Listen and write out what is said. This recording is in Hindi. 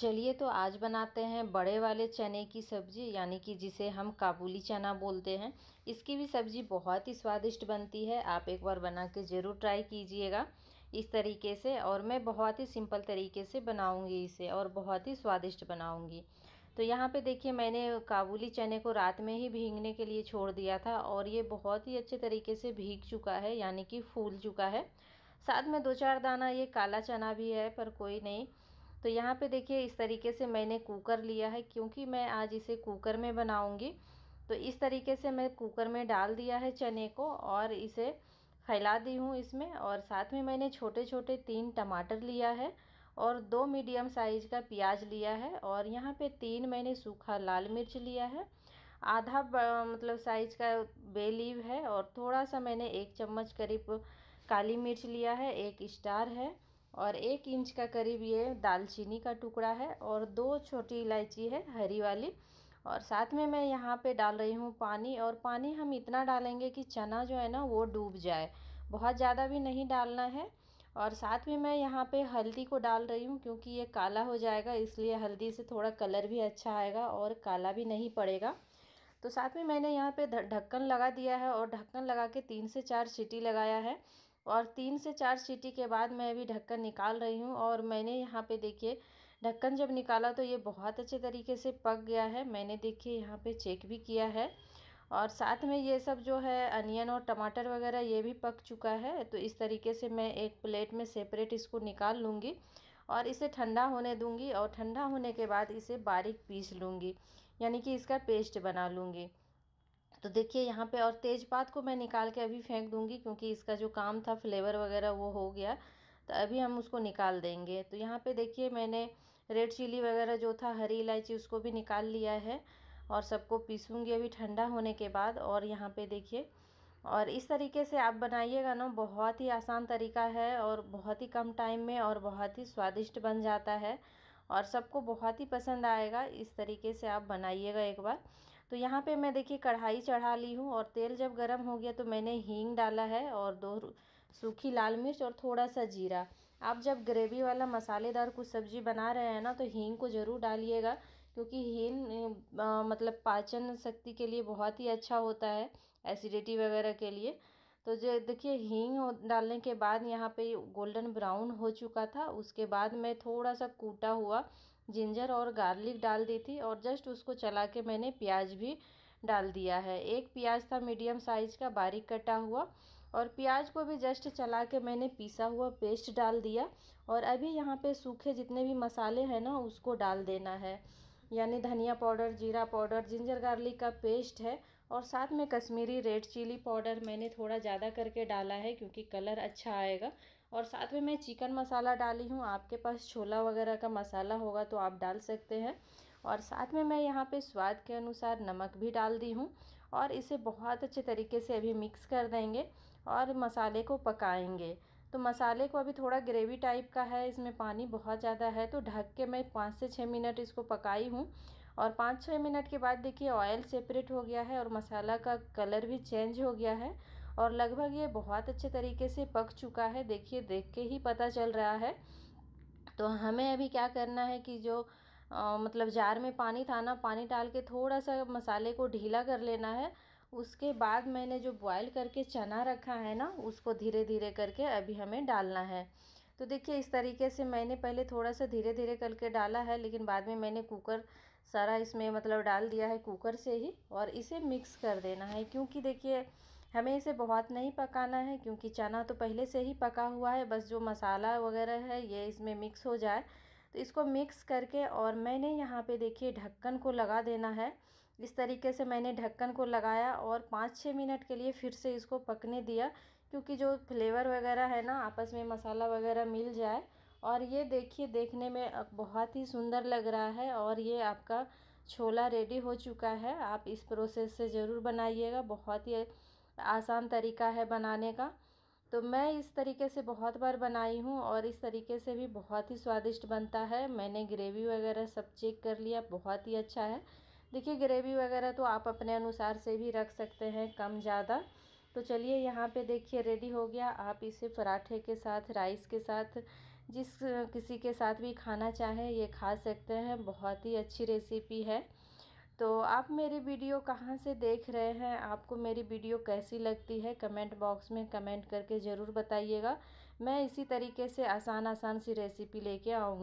चलिए तो आज बनाते हैं बड़े वाले चने की सब्ज़ी यानी कि जिसे हम काबुली चना बोलते हैं इसकी भी सब्ज़ी बहुत ही स्वादिष्ट बनती है आप एक बार बना के ज़रूर ट्राई कीजिएगा इस तरीके से और मैं बहुत ही सिंपल तरीके से बनाऊंगी इसे और बहुत ही स्वादिष्ट बनाऊंगी तो यहाँ पे देखिए मैंने काबुली चने को रात में ही भींगने के लिए छोड़ दिया था और ये बहुत ही अच्छे तरीके से भीग चुका है यानी कि फूल चुका है साथ में दो चार दाना ये काला चना भी है पर कोई नहीं तो यहाँ पे देखिए इस तरीके से मैंने कुकर लिया है क्योंकि मैं आज इसे कुकर में बनाऊँगी तो इस तरीके से मैं कुकर में डाल दिया है चने को और इसे फैला दी हूँ इसमें और साथ में मैंने छोटे छोटे तीन टमाटर लिया है और दो मीडियम साइज़ का प्याज लिया है और यहाँ पे तीन मैंने सूखा लाल मिर्च लिया है आधा मतलब साइज़ का बे लीव है और थोड़ा सा मैंने एक चम्मच करीब काली मिर्च लिया है एक स्टार है और एक इंच का करीब ये दालचीनी का टुकड़ा है और दो छोटी इलायची है हरी वाली और साथ में मैं यहाँ पे डाल रही हूँ पानी और पानी हम इतना डालेंगे कि चना जो है ना वो डूब जाए बहुत ज़्यादा भी नहीं डालना है और साथ में मैं यहाँ पे हल्दी को डाल रही हूँ क्योंकि ये काला हो जाएगा इसलिए हल्दी से थोड़ा कलर भी अच्छा आएगा और काला भी नहीं पड़ेगा तो साथ में मैंने यहाँ पे ढक्कन लगा दिया है और ढक्कन लगा के तीन से चार सीटी लगाया है और तीन से चार सीटी के बाद मैं अभी ढक्कन निकाल रही हूँ और मैंने यहाँ पे देखिए ढक्कन जब निकाला तो ये बहुत अच्छे तरीके से पक गया है मैंने देखिए यहाँ पे चेक भी किया है और साथ में ये सब जो है अनियन और टमाटर वगैरह ये भी पक चुका है तो इस तरीके से मैं एक प्लेट में सेपरेट इसको निकाल लूँगी और इसे ठंडा होने दूँगी और ठंडा होने के बाद इसे बारीक पीस लूँगी यानी कि इसका पेस्ट बना लूँगी तो देखिए यहाँ पे और तेज़पात को मैं निकाल के अभी फेंक दूँगी क्योंकि इसका जो काम था फ्लेवर वगैरह वो हो गया तो अभी हम उसको निकाल देंगे तो यहाँ पे देखिए मैंने रेड चिली वगैरह जो था हरी इलायची उसको भी निकाल लिया है और सबको पीसूँगी अभी ठंडा होने के बाद और यहाँ पर देखिए और इस तरीके से आप बनाइएगा ना बहुत ही आसान तरीका है और बहुत ही कम टाइम में और बहुत ही स्वादिष्ट बन जाता है और सबको बहुत ही पसंद आएगा इस तरीके से आप बनाइएगा एक बार तो यहाँ पे मैं देखिए कढ़ाई चढ़ा ली हूँ और तेल जब गर्म हो गया तो मैंने हींग डाला है और दो सूखी लाल मिर्च और थोड़ा सा जीरा आप जब ग्रेवी वाला मसालेदार कुछ सब्जी बना रहे हैं ना तो हींग को ज़रूर डालिएगा क्योंकि हींग मतलब पाचन शक्ति के लिए बहुत ही अच्छा होता है एसिडिटी वगैरह के लिए तो जो देखिए हींग डालने के बाद यहाँ पे गोल्डन ब्राउन हो चुका था उसके बाद मैं थोड़ा सा कूटा हुआ जिंजर और गार्लिक डाल दी थी और जस्ट उसको चला के मैंने प्याज भी डाल दिया है एक प्याज था मीडियम साइज़ का बारीक कटा हुआ और प्याज को भी जस्ट चला के मैंने पीसा हुआ पेस्ट डाल दिया और अभी यहाँ पे सूखे जितने भी मसाले हैं ना उसको डाल देना है यानी धनिया पाउडर जीरा पाउडर जिंजर गार्लिक का पेस्ट है और साथ में कश्मीरी रेड चिली पाउडर मैंने थोड़ा ज़्यादा करके डाला है क्योंकि कलर अच्छा आएगा और साथ में मैं चिकन मसाला डाली हूँ आपके पास छोला वगैरह का मसाला होगा तो आप डाल सकते हैं और साथ में मैं यहाँ पे स्वाद के अनुसार नमक भी डाल दी हूँ और इसे बहुत अच्छे तरीके से अभी मिक्स कर देंगे और मसाले को पकाएंगे तो मसाले को अभी थोड़ा ग्रेवी टाइप का है इसमें पानी बहुत ज़्यादा है तो ढक के मैं पाँच से छः मिनट इसको पकाई हूँ और पाँच छः मिनट के बाद देखिए ऑयल सेपरेट हो गया है और मसाला का कलर भी चेंज हो गया है और लगभग ये बहुत अच्छे तरीके से पक चुका है देखिए देख के ही पता चल रहा है तो हमें अभी क्या करना है कि जो आ, मतलब जार में पानी था ना पानी डाल के थोड़ा सा मसाले को ढीला कर लेना है उसके बाद मैंने जो बॉयल करके चना रखा है ना उसको धीरे धीरे करके अभी हमें डालना है तो देखिए इस तरीके से मैंने पहले थोड़ा सा धीरे धीरे करके डाला है लेकिन बाद में मैंने कुकर सारा इसमें मतलब डाल दिया है कुकर से ही और इसे मिक्स कर देना है क्योंकि देखिए हमें इसे बहुत नहीं पकाना है क्योंकि चना तो पहले से ही पका हुआ है बस जो मसाला वगैरह है ये इसमें मिक्स हो जाए तो इसको मिक्स करके और मैंने यहाँ पे देखिए ढक्कन को लगा देना है इस तरीके से मैंने ढक्कन को लगाया और पाँच छः मिनट के लिए फिर से इसको पकने दिया क्योंकि जो फ्लेवर वगैरह है ना आपस में मसाला वगैरह मिल जाए और ये देखिए देखने में बहुत ही सुंदर लग रहा है और ये आपका छोला रेडी हो चुका है आप इस प्रोसेस से ज़रूर बनाइएगा बहुत ही आसान तरीका है बनाने का तो मैं इस तरीके से बहुत बार बनाई हूँ और इस तरीके से भी बहुत ही स्वादिष्ट बनता है मैंने ग्रेवी वगैरह सब चेक कर लिया बहुत ही अच्छा है देखिए ग्रेवी वगैरह तो आप अपने अनुसार से भी रख सकते हैं कम ज़्यादा तो चलिए यहाँ पे देखिए रेडी हो गया आप इसे पराठे के साथ राइस के साथ जिस किसी के साथ भी खाना चाहें ये खा सकते हैं बहुत ही अच्छी रेसिपी है तो आप मेरी वीडियो कहाँ से देख रहे हैं आपको मेरी वीडियो कैसी लगती है कमेंट बॉक्स में कमेंट करके ज़रूर बताइएगा मैं इसी तरीके से आसान आसान सी रेसिपी लेके आऊँगी